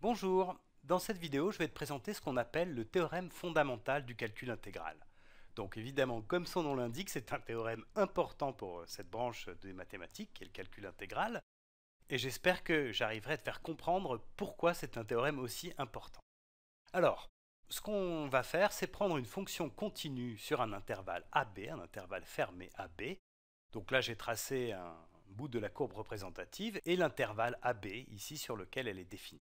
Bonjour, dans cette vidéo je vais te présenter ce qu'on appelle le théorème fondamental du calcul intégral. Donc évidemment, comme son nom l'indique, c'est un théorème important pour euh, cette branche des mathématiques, qui est le calcul intégral, et j'espère que j'arriverai à te faire comprendre pourquoi c'est un théorème aussi important. Alors, ce qu'on va faire, c'est prendre une fonction continue sur un intervalle AB, un intervalle fermé AB. Donc là, j'ai tracé un bout de la courbe représentative et l'intervalle AB, ici, sur lequel elle est définie.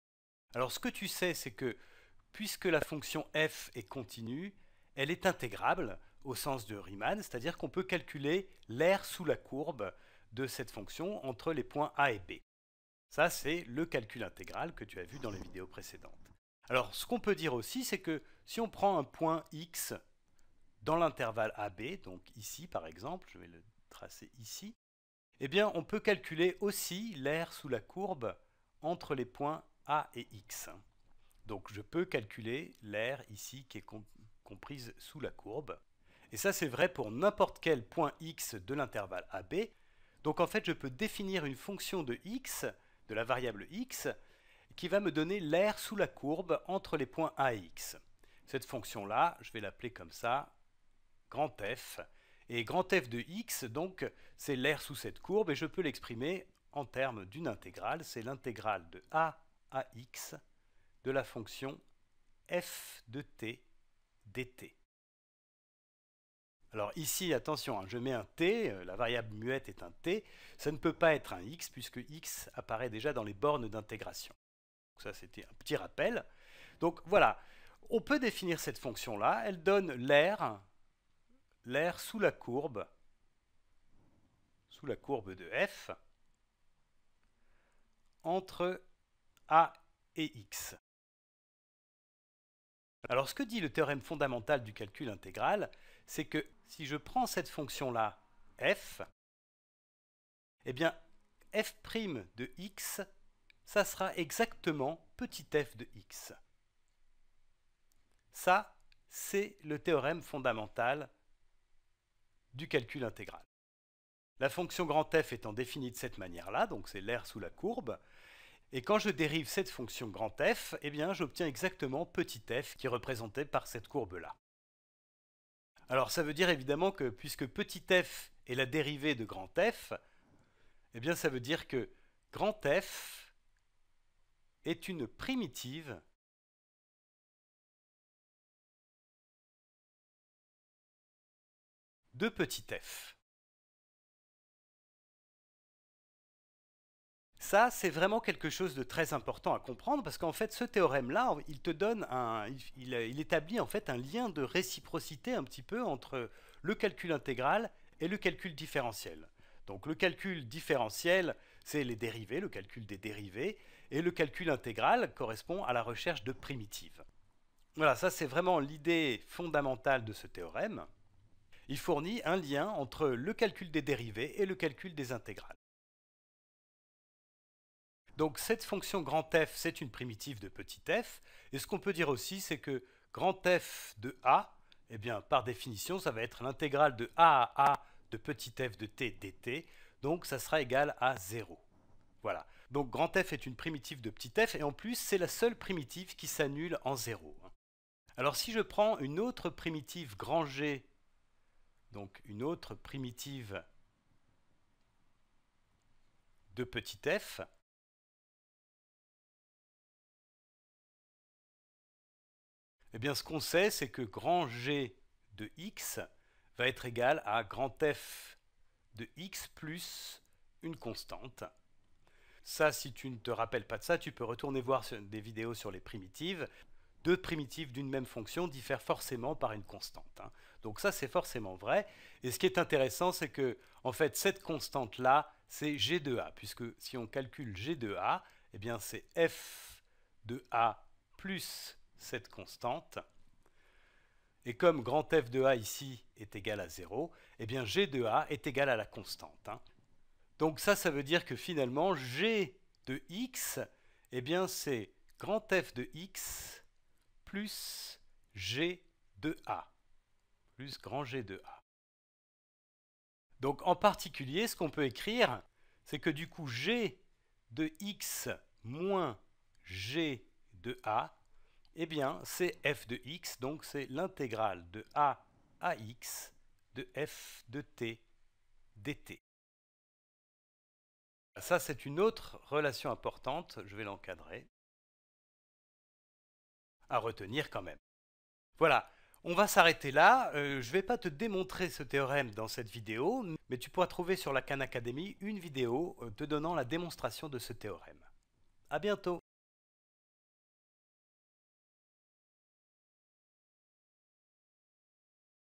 Alors ce que tu sais, c'est que puisque la fonction f est continue, elle est intégrable au sens de Riemann, c'est-à-dire qu'on peut calculer l'aire sous la courbe de cette fonction entre les points A et B. Ça, c'est le calcul intégral que tu as vu dans les vidéos précédentes. Alors, ce qu'on peut dire aussi, c'est que si on prend un point X dans l'intervalle AB, donc ici par exemple, je vais le tracer ici, eh bien, on peut calculer aussi l'aire sous la courbe entre les points a et X. Donc je peux calculer l'aire ici qui est comprise sous la courbe. Et ça c'est vrai pour n'importe quel point X de l'intervalle AB. Donc en fait je peux définir une fonction de X, de la variable X, qui va me donner l'aire sous la courbe entre les points A et X. Cette fonction-là, je vais l'appeler comme ça, grand F. Et grand F de X, donc, c'est l'aire sous cette courbe, et je peux l'exprimer en termes d'une intégrale, c'est l'intégrale de A x de la fonction f de t dt. Alors ici, attention, hein, je mets un t, euh, la variable muette est un t, ça ne peut pas être un x puisque x apparaît déjà dans les bornes d'intégration. Ça, c'était un petit rappel. Donc voilà, on peut définir cette fonction-là, elle donne l'air, sous la courbe, sous la courbe de f, entre a et X. Alors ce que dit le théorème fondamental du calcul intégral, c'est que si je prends cette fonction-là, f, eh bien f' de x, ça sera exactement petit f de x. Ça, c'est le théorème fondamental du calcul intégral. La fonction grand F étant définie de cette manière-là, donc c'est l'air sous la courbe, et quand je dérive cette fonction grand F, eh bien j'obtiens exactement petit f qui est représenté par cette courbe-là. Alors ça veut dire évidemment que puisque petit f est la dérivée de grand F, eh bien ça veut dire que grand F est une primitive de petit f. ça, c'est vraiment quelque chose de très important à comprendre parce qu'en fait, ce théorème-là, il te donne un, il, établit en fait un lien de réciprocité un petit peu entre le calcul intégral et le calcul différentiel. Donc le calcul différentiel, c'est les dérivés, le calcul des dérivés, et le calcul intégral correspond à la recherche de primitives. Voilà, ça c'est vraiment l'idée fondamentale de ce théorème. Il fournit un lien entre le calcul des dérivés et le calcul des intégrales. Donc cette fonction grand F, c'est une primitive de petit f. Et ce qu'on peut dire aussi, c'est que grand F de A, eh bien, par définition, ça va être l'intégrale de A à A de petit f de t dt. Donc ça sera égal à 0. Voilà. Donc grand F est une primitive de petit f, et en plus, c'est la seule primitive qui s'annule en 0. Alors si je prends une autre primitive grand G, donc une autre primitive de petit f, Eh bien, ce qu'on sait, c'est que grand G de x va être égal à grand F de x plus une constante. Ça, si tu ne te rappelles pas de ça, tu peux retourner voir des vidéos sur les primitives. Deux primitives d'une même fonction diffèrent forcément par une constante. Hein. Donc ça, c'est forcément vrai. Et ce qui est intéressant, c'est que, en fait, cette constante-là, c'est g de a, puisque si on calcule g de a, eh bien, c'est f de a plus cette constante. Et comme grand f de a ici est égal à 0, et eh bien g de a est égal à la constante. Hein. Donc ça, ça veut dire que finalement g de x, eh bien c'est grand f de x plus g de a, plus grand g de a. Donc en particulier, ce qu'on peut écrire, c'est que du coup g de x moins g de a eh bien, c'est f de x, donc c'est l'intégrale de a à x de f de t dt. Ça, c'est une autre relation importante, je vais l'encadrer, à retenir quand même. Voilà, on va s'arrêter là. Euh, je ne vais pas te démontrer ce théorème dans cette vidéo, mais tu pourras trouver sur la Khan Academy une vidéo euh, te donnant la démonstration de ce théorème. À bientôt